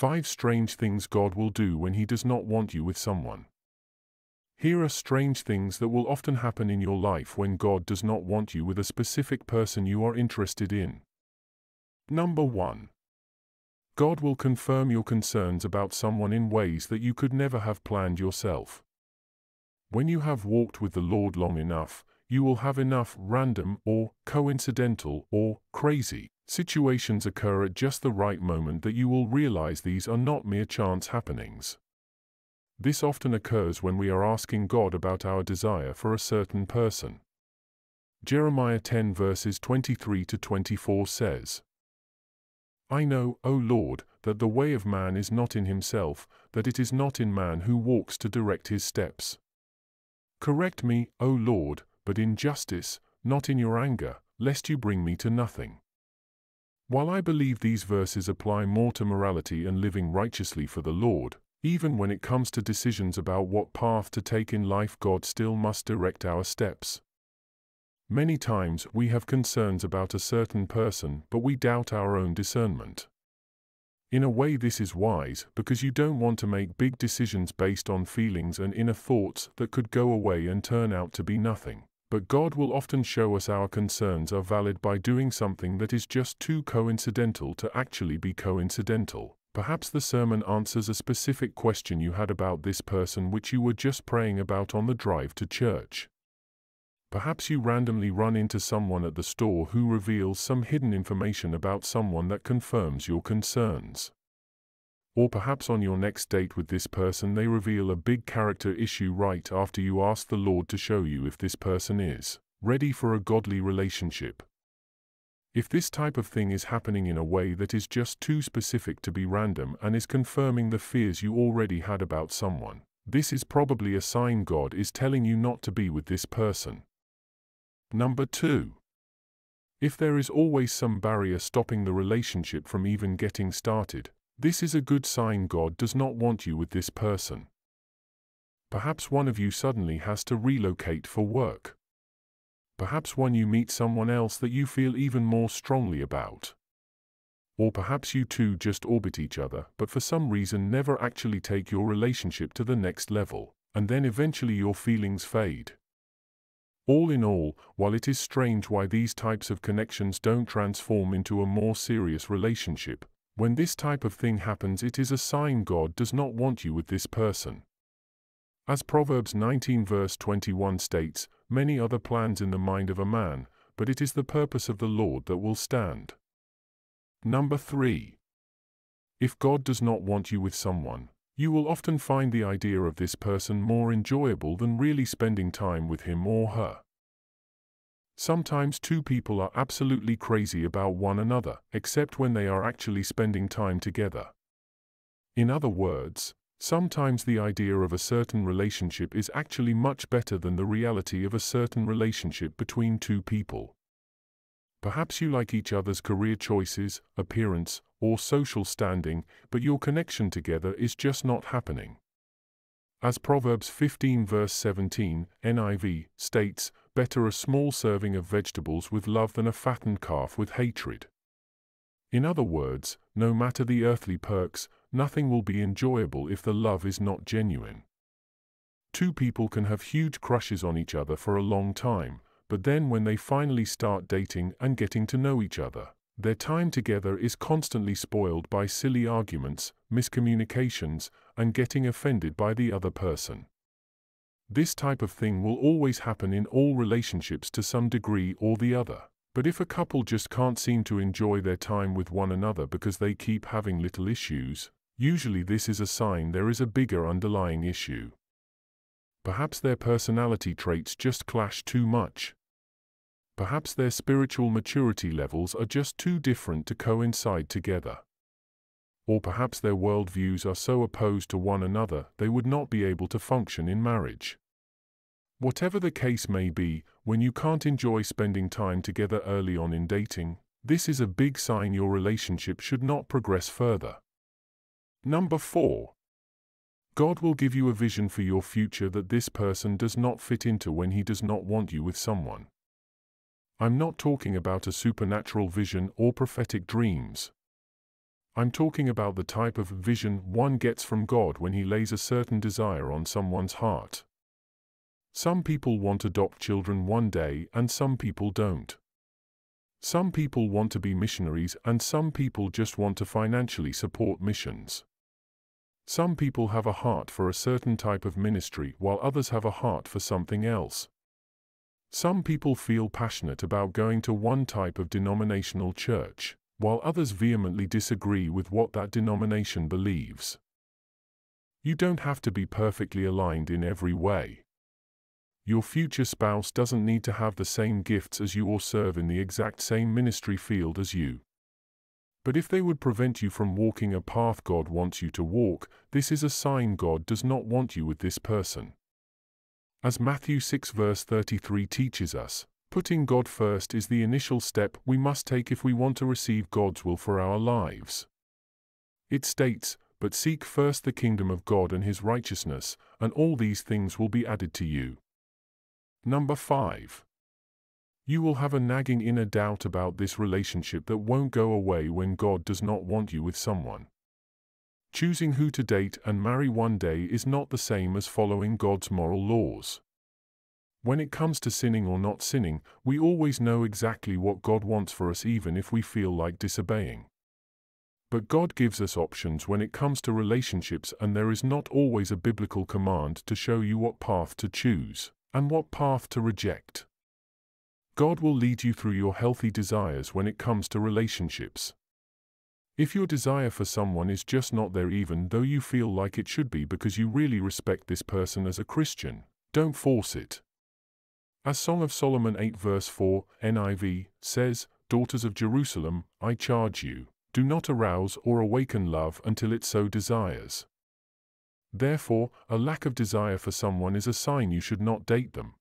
5 Strange Things God Will Do When He Does Not Want You With Someone Here are strange things that will often happen in your life when God does not want you with a specific person you are interested in. Number 1. God will confirm your concerns about someone in ways that you could never have planned yourself. When you have walked with the Lord long enough, you will have enough random or coincidental or crazy Situations occur at just the right moment that you will realize these are not mere chance happenings. This often occurs when we are asking God about our desire for a certain person. Jeremiah 10 verses 23 to 24 says, I know, O Lord, that the way of man is not in himself, that it is not in man who walks to direct his steps. Correct me, O Lord, but in justice, not in your anger, lest you bring me to nothing. While I believe these verses apply more to morality and living righteously for the Lord, even when it comes to decisions about what path to take in life God still must direct our steps. Many times we have concerns about a certain person but we doubt our own discernment. In a way this is wise because you don't want to make big decisions based on feelings and inner thoughts that could go away and turn out to be nothing but God will often show us our concerns are valid by doing something that is just too coincidental to actually be coincidental. Perhaps the sermon answers a specific question you had about this person which you were just praying about on the drive to church. Perhaps you randomly run into someone at the store who reveals some hidden information about someone that confirms your concerns. Or perhaps on your next date with this person they reveal a big character issue right after you ask the Lord to show you if this person is ready for a godly relationship. If this type of thing is happening in a way that is just too specific to be random and is confirming the fears you already had about someone, this is probably a sign God is telling you not to be with this person. Number 2. If there is always some barrier stopping the relationship from even getting started, this is a good sign God does not want you with this person. Perhaps one of you suddenly has to relocate for work. Perhaps when you meet someone else that you feel even more strongly about. Or perhaps you two just orbit each other but for some reason never actually take your relationship to the next level, and then eventually your feelings fade. All in all, while it is strange why these types of connections don't transform into a more serious relationship, when this type of thing happens it is a sign God does not want you with this person. As Proverbs 19 verse 21 states, many other plans in the mind of a man, but it is the purpose of the Lord that will stand. Number 3. If God does not want you with someone, you will often find the idea of this person more enjoyable than really spending time with him or her. Sometimes two people are absolutely crazy about one another, except when they are actually spending time together. In other words, sometimes the idea of a certain relationship is actually much better than the reality of a certain relationship between two people. Perhaps you like each other's career choices, appearance, or social standing, but your connection together is just not happening. As Proverbs 15 verse 17, NIV, states, better a small serving of vegetables with love than a fattened calf with hatred. In other words, no matter the earthly perks, nothing will be enjoyable if the love is not genuine. Two people can have huge crushes on each other for a long time, but then when they finally start dating and getting to know each other, their time together is constantly spoiled by silly arguments, miscommunications, and getting offended by the other person. This type of thing will always happen in all relationships to some degree or the other. But if a couple just can't seem to enjoy their time with one another because they keep having little issues, usually this is a sign there is a bigger underlying issue. Perhaps their personality traits just clash too much. Perhaps their spiritual maturity levels are just too different to coincide together or perhaps their worldviews are so opposed to one another they would not be able to function in marriage. Whatever the case may be, when you can't enjoy spending time together early on in dating, this is a big sign your relationship should not progress further. Number 4. God will give you a vision for your future that this person does not fit into when he does not want you with someone. I'm not talking about a supernatural vision or prophetic dreams, I'm talking about the type of vision one gets from God when he lays a certain desire on someone's heart. Some people want to adopt children one day and some people don't. Some people want to be missionaries and some people just want to financially support missions. Some people have a heart for a certain type of ministry while others have a heart for something else. Some people feel passionate about going to one type of denominational church while others vehemently disagree with what that denomination believes. You don't have to be perfectly aligned in every way. Your future spouse doesn't need to have the same gifts as you or serve in the exact same ministry field as you. But if they would prevent you from walking a path God wants you to walk, this is a sign God does not want you with this person. As Matthew 6 verse 33 teaches us, Putting God first is the initial step we must take if we want to receive God's will for our lives. It states, But seek first the kingdom of God and his righteousness, and all these things will be added to you. Number 5. You will have a nagging inner doubt about this relationship that won't go away when God does not want you with someone. Choosing who to date and marry one day is not the same as following God's moral laws. When it comes to sinning or not sinning, we always know exactly what God wants for us even if we feel like disobeying. But God gives us options when it comes to relationships and there is not always a biblical command to show you what path to choose and what path to reject. God will lead you through your healthy desires when it comes to relationships. If your desire for someone is just not there even though you feel like it should be because you really respect this person as a Christian, don't force it. As Song of Solomon 8 verse 4, NIV, says, Daughters of Jerusalem, I charge you, do not arouse or awaken love until it so desires. Therefore, a lack of desire for someone is a sign you should not date them.